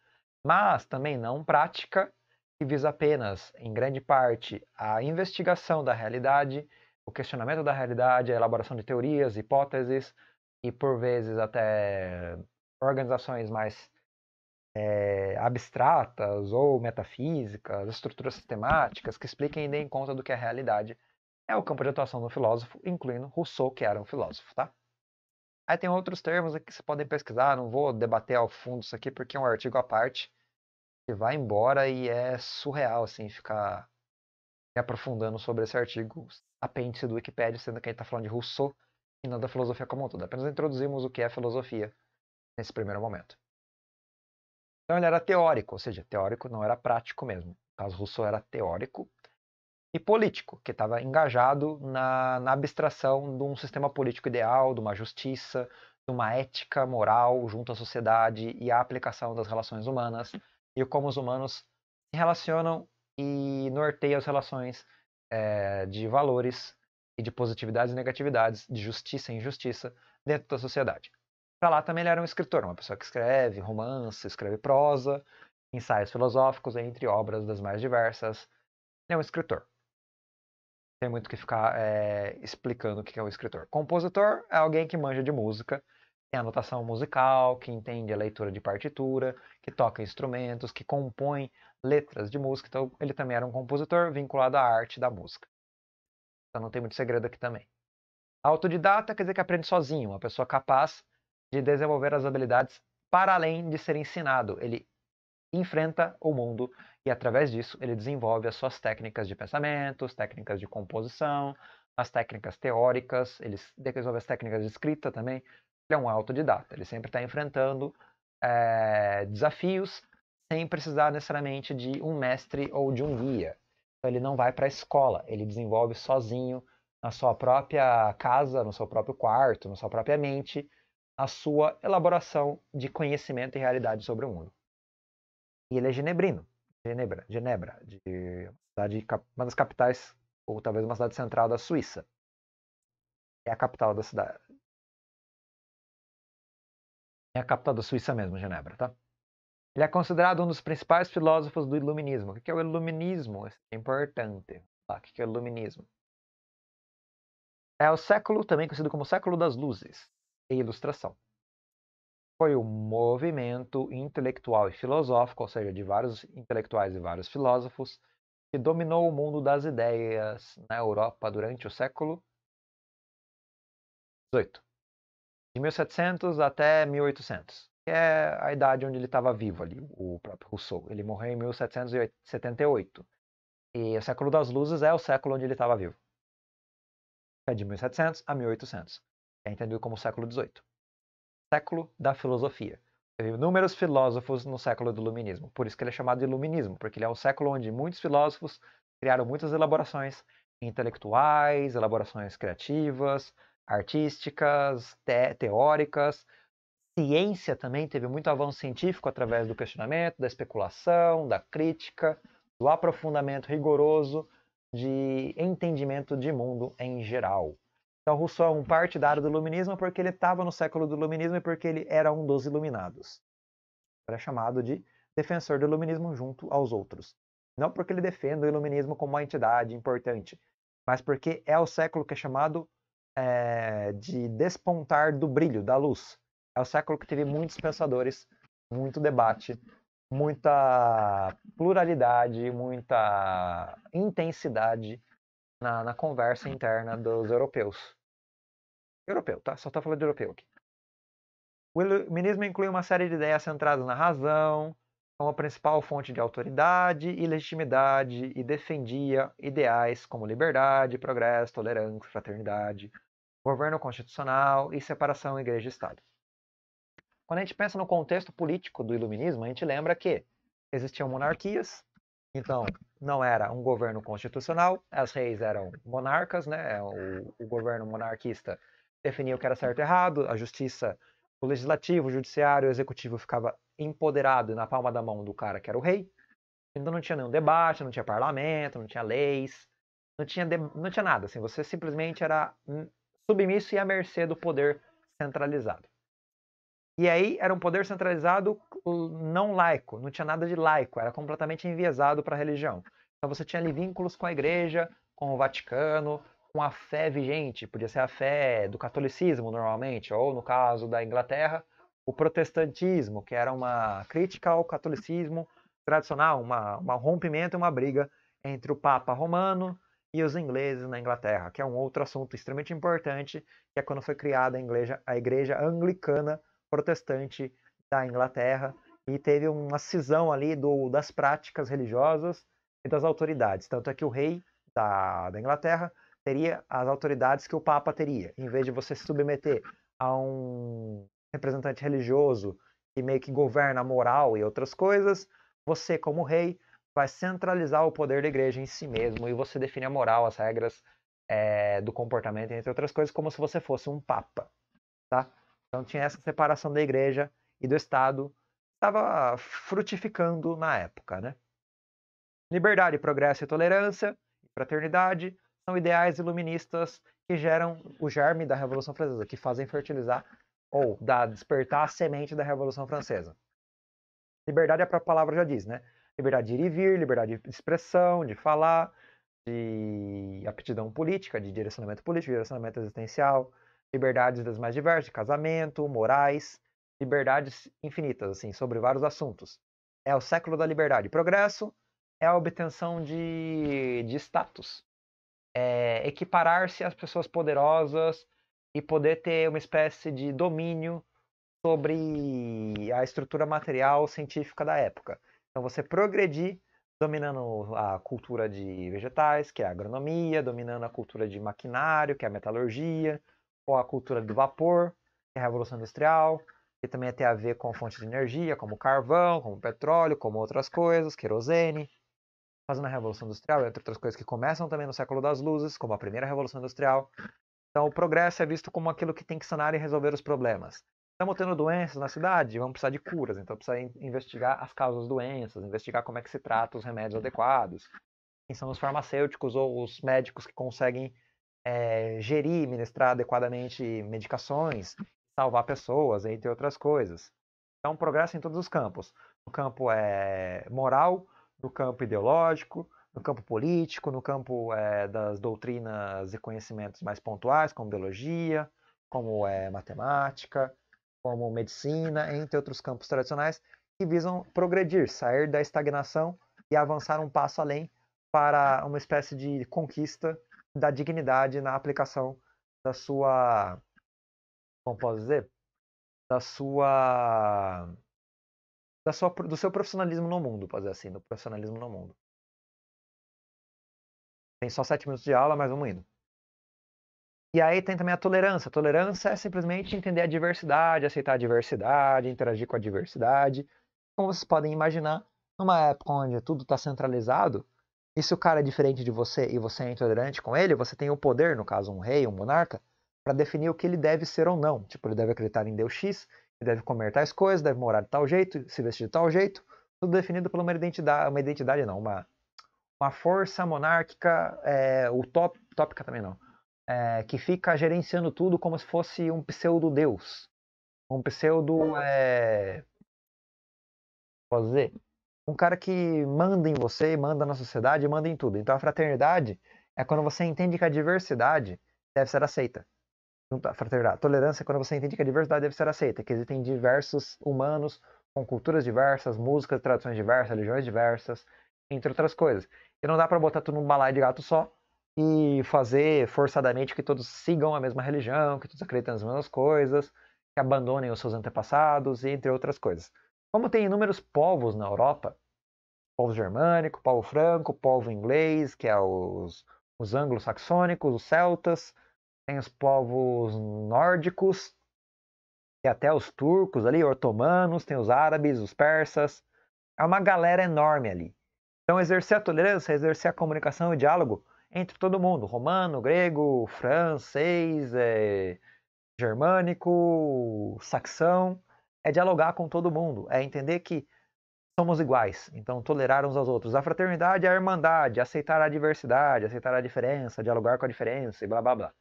mas também não prática, que visa apenas, em grande parte, a investigação da realidade, o questionamento da realidade, a elaboração de teorias, hipóteses e, por vezes, até organizações mais é, abstratas ou metafísicas, estruturas sistemáticas que expliquem e deem conta do que é a realidade é o campo de atuação do filósofo, incluindo Rousseau, que era um filósofo, tá? Aí tem outros termos aqui que vocês podem pesquisar, não vou debater ao fundo isso aqui porque é um artigo à parte que vai embora e é surreal assim ficar me aprofundando sobre esse artigo apêndice do Wikipedia, sendo que a gente está falando de Rousseau e não da filosofia como um todo. Apenas introduzimos o que é filosofia nesse primeiro momento. Então ele era teórico, ou seja, teórico não era prático mesmo. No caso, Rousseau era teórico e político, que estava engajado na, na abstração de um sistema político ideal, de uma justiça, de uma ética moral junto à sociedade e à aplicação das relações humanas e como os humanos se relacionam e norteiam as relações é, de valores e de positividades e negatividades, de justiça e injustiça dentro da sociedade. Para lá também ele era um escritor, uma pessoa que escreve romance, escreve prosa, ensaios filosóficos, entre obras das mais diversas. Ele é um escritor tem muito que ficar é, explicando o que é o escritor. Compositor é alguém que manja de música, tem anotação musical, que entende a leitura de partitura, que toca instrumentos, que compõe letras de música. Então, ele também era um compositor vinculado à arte da música. Então, não tem muito segredo aqui também. Autodidata quer dizer que aprende sozinho, uma pessoa capaz de desenvolver as habilidades para além de ser ensinado. Ele enfrenta o mundo e através disso ele desenvolve as suas técnicas de pensamento, as técnicas de composição, as técnicas teóricas, ele desenvolve as técnicas de escrita também. Ele é um autodidata, ele sempre está enfrentando é, desafios sem precisar necessariamente de um mestre ou de um guia. Então, ele não vai para a escola, ele desenvolve sozinho na sua própria casa, no seu próprio quarto, na sua própria mente, a sua elaboração de conhecimento e realidade sobre o mundo. E ele é genebrino. Genebra, Genebra, de uma, cidade, uma das capitais, ou talvez uma cidade central da Suíça. É a capital da cidade. É a capital da Suíça mesmo, Genebra, tá? Ele é considerado um dos principais filósofos do iluminismo. O que é o iluminismo? Isso é importante. O que é o iluminismo? É o século, também conhecido como século das luzes e ilustração foi o movimento intelectual e filosófico, ou seja, de vários intelectuais e vários filósofos, que dominou o mundo das ideias na Europa durante o século XVIII, de 1700 até 1800, que é a idade onde ele estava vivo ali, o próprio Rousseau. Ele morreu em 1778. E o século das luzes é o século onde ele estava vivo. É de 1700 a 1800. É entendido como século XVIII século da filosofia. Teve inúmeros filósofos no século do iluminismo, por isso que ele é chamado de iluminismo, porque ele é um século onde muitos filósofos criaram muitas elaborações intelectuais, elaborações criativas, artísticas, te teóricas. Ciência também teve muito avanço científico através do questionamento, da especulação, da crítica, do aprofundamento rigoroso de entendimento de mundo em geral. Então Rousseau é um partidário do iluminismo porque ele estava no século do iluminismo e porque ele era um dos iluminados. Era chamado de defensor do iluminismo junto aos outros. Não porque ele defende o iluminismo como uma entidade importante, mas porque é o século que é chamado é, de despontar do brilho, da luz. É o século que teve muitos pensadores, muito debate, muita pluralidade, muita intensidade na, na conversa interna dos europeus. Europeu, tá? Só tá falando de europeu aqui. O iluminismo inclui uma série de ideias centradas na razão, como principal fonte de autoridade e legitimidade, e defendia ideais como liberdade, progresso, tolerância, fraternidade, governo constitucional e separação igreja-estado. Quando a gente pensa no contexto político do iluminismo, a gente lembra que existiam monarquias, então, não era um governo constitucional, as reis eram monarcas, né? É, o, o governo monarquista definia o que era certo e errado, a justiça, o legislativo, o judiciário, o executivo ficava empoderado na palma da mão do cara que era o rei. Então não tinha nenhum debate, não tinha parlamento, não tinha leis, não tinha, de... não tinha nada. Assim, você simplesmente era hum, submisso e à mercê do poder centralizado. E aí era um poder centralizado não laico, não tinha nada de laico, era completamente enviesado para a religião. Então você tinha ali vínculos com a igreja, com o Vaticano, com a fé vigente, podia ser a fé do catolicismo normalmente, ou no caso da Inglaterra, o protestantismo, que era uma crítica ao catolicismo tradicional, uma, um rompimento e uma briga entre o Papa romano e os ingleses na Inglaterra, que é um outro assunto extremamente importante, que é quando foi criada a igreja, a igreja anglicana protestante da Inglaterra e teve uma cisão ali do, das práticas religiosas e das autoridades. Tanto é que o rei da, da Inglaterra teria as autoridades que o Papa teria, em vez de você se submeter a um representante religioso que meio que governa a moral e outras coisas, você, como rei, vai centralizar o poder da igreja em si mesmo e você define a moral, as regras é, do comportamento, entre outras coisas, como se você fosse um papa, tá? Então tinha essa separação da igreja e do Estado, estava frutificando na época, né? Liberdade, progresso e tolerância, fraternidade, são ideais iluministas que geram o germe da Revolução Francesa, que fazem fertilizar ou da despertar a semente da Revolução Francesa. Liberdade, é a própria palavra já diz, né? Liberdade de ir e vir, liberdade de expressão, de falar, de aptidão política, de direcionamento político, de direcionamento existencial, liberdades das mais diversas, de casamento, morais, liberdades infinitas, assim, sobre vários assuntos. É o século da liberdade. Progresso é a obtenção de, de status. É equiparar-se às pessoas poderosas e poder ter uma espécie de domínio sobre a estrutura material científica da época. Então você progredir dominando a cultura de vegetais, que é a agronomia, dominando a cultura de maquinário, que é a metalurgia, com a cultura do vapor, que é a Revolução Industrial, que também tem a ver com fontes de energia, como carvão, como petróleo, como outras coisas, querosene. Fazendo a Revolução Industrial, entre outras coisas que começam também no século das luzes, como a primeira Revolução Industrial. Então, o progresso é visto como aquilo que tem que sanar e resolver os problemas. Estamos tendo doenças na cidade, vamos precisar de curas, então precisa investigar as causas das doenças, investigar como é que se trata os remédios adequados, quem são os farmacêuticos ou os médicos que conseguem é, gerir, ministrar adequadamente medicações, salvar pessoas, entre outras coisas. Então, progresso em todos os campos. No campo é, moral, no campo ideológico, no campo político, no campo é, das doutrinas e conhecimentos mais pontuais, como biologia, como é, matemática, como medicina, entre outros campos tradicionais, que visam progredir, sair da estagnação e avançar um passo além para uma espécie de conquista da dignidade na aplicação da sua. Como posso dizer? Da sua. Da sua do seu profissionalismo no mundo, pode dizer assim, do profissionalismo no mundo. Tem só sete minutos de aula, mas vamos indo. E aí tem também a tolerância. A tolerância é simplesmente entender a diversidade, aceitar a diversidade, interagir com a diversidade. Como vocês podem imaginar, numa época onde tudo está centralizado, e se o cara é diferente de você e você é intolerante com ele, você tem o poder, no caso um rei, um monarca, para definir o que ele deve ser ou não. Tipo, ele deve acreditar em Deus X, ele deve comer tais coisas, deve morar de tal jeito, se vestir de tal jeito. Tudo definido por uma identidade, uma identidade não, uma, uma força monárquica é, utópica também não, é, que fica gerenciando tudo como se fosse um pseudo-deus. Um pseudo... É... Posso dizer? um cara que manda em você, manda na sociedade, manda em tudo. Então a fraternidade é quando você entende que a diversidade deve ser aceita. Tá, fraternidade. Tolerância é quando você entende que a diversidade deve ser aceita, que existem diversos humanos com culturas diversas, músicas, tradições diversas, religiões diversas, entre outras coisas. E não dá para botar tudo num balaio de gato só e fazer forçadamente que todos sigam a mesma religião, que todos acreditem nas mesmas coisas, que abandonem os seus antepassados, entre outras coisas. Como tem inúmeros povos na Europa, povo germânico, povo franco, povo inglês, que é os, os anglo-saxônicos, os celtas, tem os povos nórdicos, e até os turcos ali, otomanos, tem os árabes, os persas. É uma galera enorme ali. Então, exercer a tolerância, exercer a comunicação e o diálogo entre todo mundo: romano, grego, francês, é, germânico, saxão é dialogar com todo mundo, é entender que somos iguais, então tolerar uns aos outros. A fraternidade é a irmandade, aceitar a diversidade, aceitar a diferença, dialogar com a diferença e blá blá blá.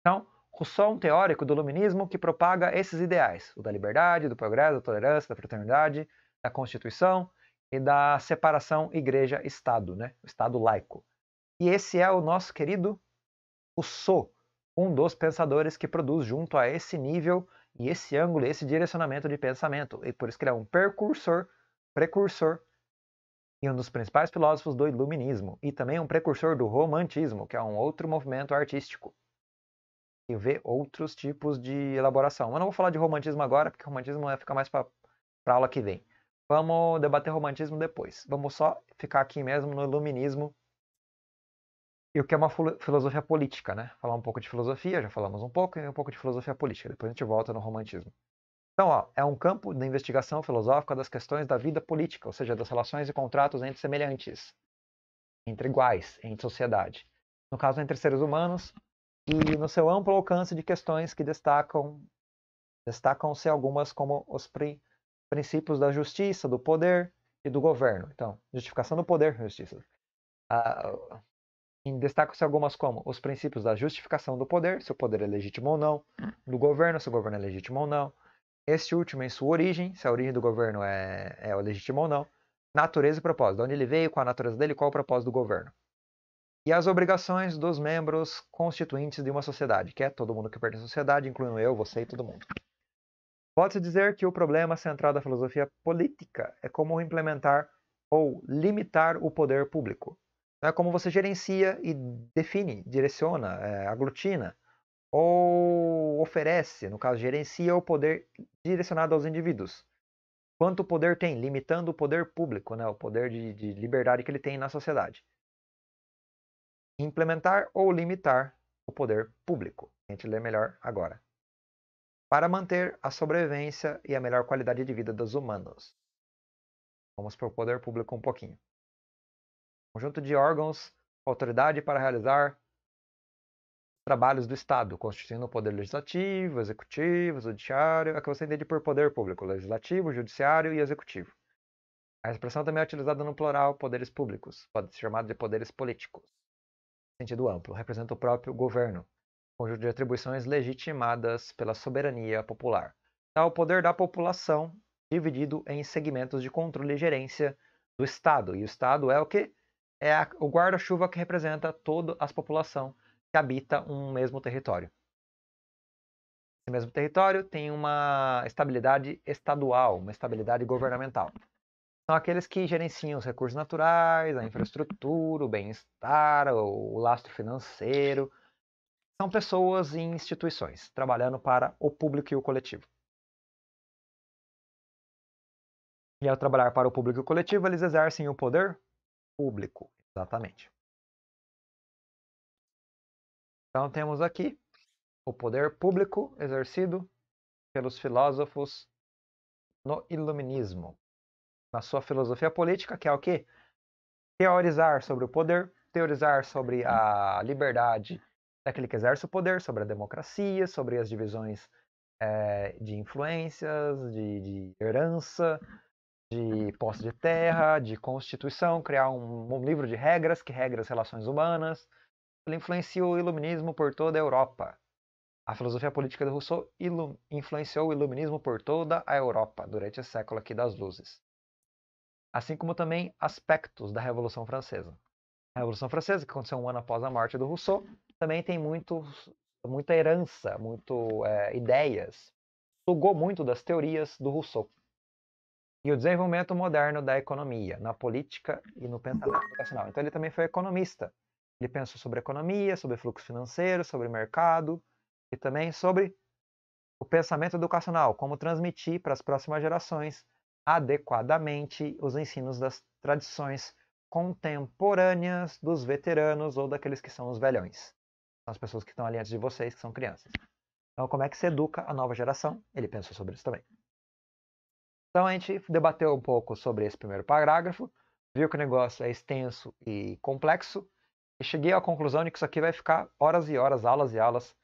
Então, Rousseau é um teórico do iluminismo que propaga esses ideais, o da liberdade, do progresso, da tolerância, da fraternidade, da constituição e da separação igreja-estado, né? o estado laico. E esse é o nosso querido Rousseau, um dos pensadores que produz junto a esse nível e esse ângulo, esse direcionamento de pensamento, e por isso que ele é um precursor, precursor e um dos principais filósofos do iluminismo, e também um precursor do romantismo, que é um outro movimento artístico. E vê outros tipos de elaboração. Mas não vou falar de romantismo agora, porque romantismo é, fica mais para a aula que vem. Vamos debater romantismo depois. Vamos só ficar aqui mesmo no iluminismo e o que é uma filosofia política, né? Falar um pouco de filosofia, já falamos um pouco, e um pouco de filosofia política, depois a gente volta no romantismo. Então, ó, é um campo de investigação filosófica das questões da vida política, ou seja, das relações e contratos entre semelhantes, entre iguais, entre sociedade. No caso, entre seres humanos, e no seu amplo alcance de questões que destacam destacam-se algumas como os pri princípios da justiça, do poder e do governo. Então, justificação do poder, justiça. Ah, Destacam-se algumas como os princípios da justificação do poder, se o poder é legítimo ou não, ah. do governo, se o governo é legítimo ou não, este último em sua origem, se a origem do governo é, é legítima ou não, natureza e propósito, de onde ele veio, qual a natureza dele, qual o propósito do governo. E as obrigações dos membros constituintes de uma sociedade, que é todo mundo que pertence à sociedade, incluindo eu, você e todo mundo. Pode-se dizer que o problema central da filosofia política é como implementar ou limitar o poder público, né, como você gerencia e define, direciona, é, aglutina ou oferece, no caso, gerencia o poder direcionado aos indivíduos. Quanto poder tem, limitando o poder público, né, o poder de, de liberdade que ele tem na sociedade. Implementar ou limitar o poder público. A gente lê melhor agora. Para manter a sobrevivência e a melhor qualidade de vida dos humanos. Vamos para o poder público um pouquinho. Conjunto de órgãos, autoridade para realizar trabalhos do Estado, constituindo o poder legislativo, executivo, judiciário, é que você entende por poder público, legislativo, judiciário e executivo. A expressão também é utilizada no plural poderes públicos, pode ser chamado de poderes políticos. sentido amplo, representa o próprio governo, conjunto de atribuições legitimadas pela soberania popular. Está então, o poder da população dividido em segmentos de controle e gerência do Estado, e o Estado é o que? é a, o guarda-chuva que representa toda a população que habita um mesmo território. Esse mesmo território tem uma estabilidade estadual, uma estabilidade governamental. São aqueles que gerenciam os recursos naturais, a uhum. infraestrutura, o bem-estar, o, o lastro financeiro. São pessoas e instituições trabalhando para o público e o coletivo. E ao trabalhar para o público e o coletivo, eles exercem o poder, público, exatamente. Então temos aqui o poder público exercido pelos filósofos no iluminismo. Na sua filosofia política, que é o quê? Teorizar sobre o poder, teorizar sobre a liberdade daquele que exerce o poder, sobre a democracia, sobre as divisões é, de influências, de, de herança, de uhum. posse de terra, de constituição, criar um, um livro de regras, que regras relações humanas. Ele influenciou o iluminismo por toda a Europa. A filosofia política de Rousseau influenciou o iluminismo por toda a Europa durante o século aqui das luzes. Assim como também aspectos da Revolução Francesa. A Revolução Francesa, que aconteceu um ano após a morte do Rousseau, também tem muito, muita herança, muito é, ideias. Sugou muito das teorias do Rousseau e o desenvolvimento moderno da economia, na política e no pensamento educacional. Então ele também foi economista. Ele pensou sobre economia, sobre fluxo financeiro, sobre mercado e também sobre o pensamento educacional, como transmitir para as próximas gerações adequadamente os ensinos das tradições contemporâneas dos veteranos ou daqueles que são os velhões. São as pessoas que estão ali antes de vocês, que são crianças. Então, como é que se educa a nova geração? Ele pensou sobre isso também. Então a gente debateu um pouco sobre esse primeiro parágrafo, viu que o negócio é extenso e complexo, e cheguei à conclusão de que isso aqui vai ficar horas e horas, aulas e aulas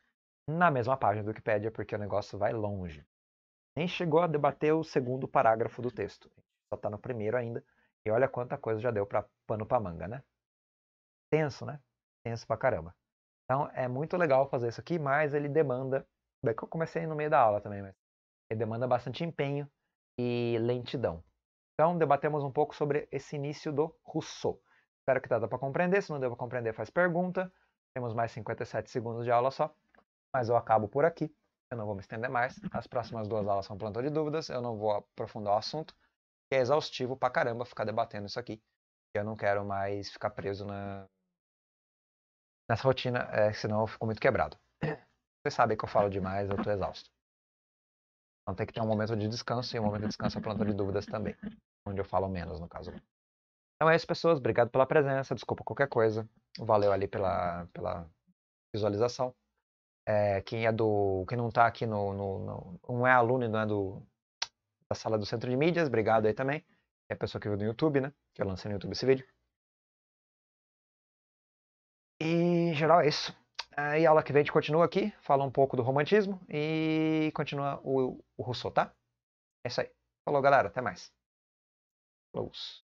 na mesma página do Wikipedia, porque o negócio vai longe. Nem chegou a debater o segundo parágrafo do texto, só está no primeiro ainda, e olha quanta coisa já deu para pano para manga, né? Tenso, né? Tenso pra caramba. Então é muito legal fazer isso aqui, mas ele demanda. Bem que eu comecei no meio da aula também, mas ele demanda bastante empenho e lentidão. Então, debatemos um pouco sobre esse início do Rousseau. Espero que dá para compreender. Se não deu para compreender, faz pergunta. Temos mais 57 segundos de aula só, mas eu acabo por aqui. Eu não vou me estender mais. As próximas duas aulas são plantão de dúvidas. Eu não vou aprofundar o assunto. É exaustivo pra caramba ficar debatendo isso aqui. Eu não quero mais ficar preso na... nessa rotina, é, senão eu fico muito quebrado. Vocês sabem que eu falo demais, eu tô exausto. Então tem que ter um momento de descanso e um momento de descanso é planta de dúvidas também. Onde eu falo menos, no caso. Então é isso, pessoas. Obrigado pela presença. Desculpa qualquer coisa. Valeu ali pela, pela visualização. É, quem é do. Quem não está aqui no, no, no, Não é aluno e não é do, da sala do centro de mídias, obrigado aí também. É a pessoa que viu no YouTube, né? Que eu lancei no YouTube esse vídeo. E em geral é isso. Aí a aula que vem a gente continua aqui, fala um pouco do romantismo e continua o, o Rousseau, tá? É isso aí. Falou, galera. Até mais. Close.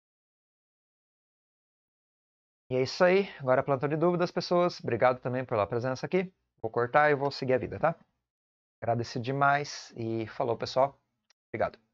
E é isso aí. Agora plantão de dúvidas, pessoas. Obrigado também pela presença aqui. Vou cortar e vou seguir a vida, tá? Agradeço demais e falou, pessoal. Obrigado.